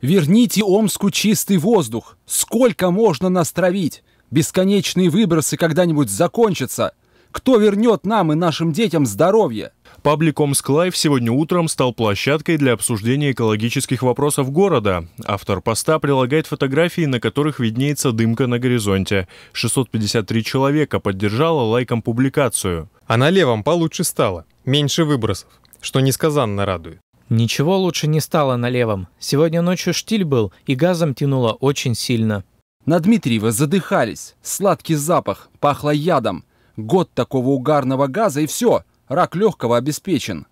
Верните Омску чистый воздух. Сколько можно нас травить? Бесконечные выбросы когда-нибудь закончатся. Кто вернет нам и нашим детям здоровье? Паблик Омск Лайв сегодня утром стал площадкой для обсуждения экологических вопросов города. Автор поста прилагает фотографии, на которых виднеется дымка на горизонте. 653 человека поддержала лайком публикацию. А на левом получше стало меньше выбросов, что несказанно радует. Ничего лучше не стало на левом. Сегодня ночью штиль был, и газом тянуло очень сильно. На Дмитриева задыхались. Сладкий запах, пахло ядом. Год такого угарного газа и все. Рак легкого обеспечен.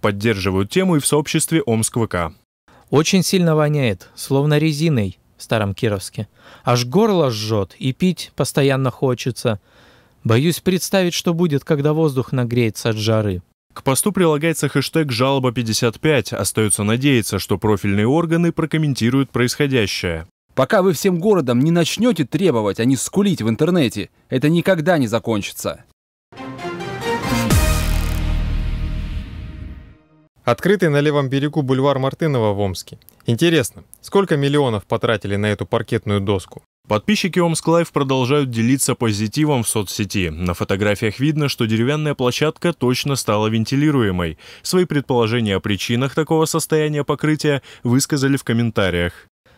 Поддерживают тему и в сообществе Омск ВК. Очень сильно воняет, словно резиной в Старом Кировске. Аж горло жжет, и пить постоянно хочется. Боюсь представить, что будет, когда воздух нагреется от жары. К посту прилагается хэштег «Жалоба55». Остается надеяться, что профильные органы прокомментируют происходящее. Пока вы всем городом не начнете требовать, а не скулить в интернете, это никогда не закончится. Открытый на левом берегу бульвар Мартынова в Омске. Интересно, сколько миллионов потратили на эту паркетную доску? Подписчики Омск Лайв продолжают делиться позитивом в соцсети. На фотографиях видно, что деревянная площадка точно стала вентилируемой. Свои предположения о причинах такого состояния покрытия высказали в комментариях.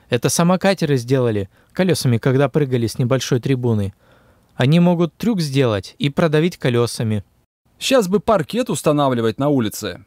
Это самокатеры сделали, колесами, когда прыгали с небольшой трибуны. Они могут трюк сделать и продавить колесами. Сейчас бы паркет устанавливать на улице.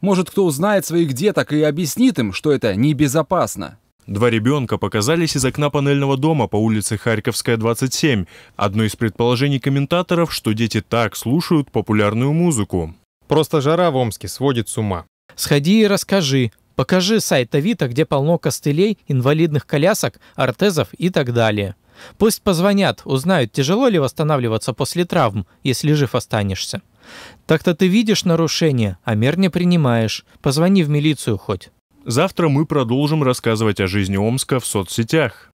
Может, кто узнает своих деток и объяснит им, что это небезопасно. Два ребенка показались из окна панельного дома по улице Харьковская, 27. Одно из предположений комментаторов, что дети так слушают популярную музыку. Просто жара в Омске сводит с ума. Сходи и расскажи. Покажи сайт Авито, где полно костылей, инвалидных колясок, ортезов и так далее. Пусть позвонят, узнают, тяжело ли восстанавливаться после травм, если жив останешься. Так-то ты видишь нарушение, а мер не принимаешь. Позвони в милицию хоть. Завтра мы продолжим рассказывать о жизни Омска в соцсетях.